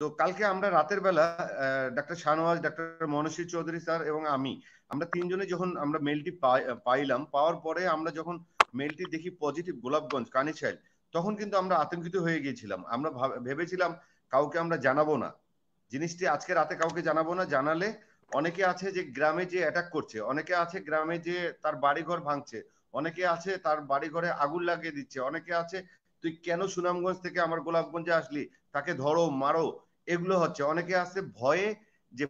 তো কালকে আমরা রাতের বেলা doctor Shahnawaz doctor Mansi Chowdhury sir এবং আমি আমরা তিনজনে যখন আমরা মেলটি পাইলাম পাওয়ার পরে আমরা যখন মেলটি দেখি পজিটিভ গোলাপগঞ্জ কানিছাইল তখন কিন্তু আমরা আতঙ্কিত হয়ে গিয়েছিলাম আমরা ভেবেছিলাম কাউকে আমরা জানাবো না জিনিসটি আজকে রাতে কাউকে জানাবো না জানালে অনেকে আছে যে গ্রামে যে অ্যাটাক করছে অনেকে আছে গ্রামে যে তার বাড়িঘর ভাঙছে অনেকে আছে তার বাড়িঘরে আগুন লাগিয়ে দিচ্ছে অনেকে আছে তুই কেন সুনামগঞ্জ থেকে আমার গোলাপগঞ্জে আসলি তাকে ধরো মারো এগুলো হচ্ছে অনেকে আছে ভয়ে যে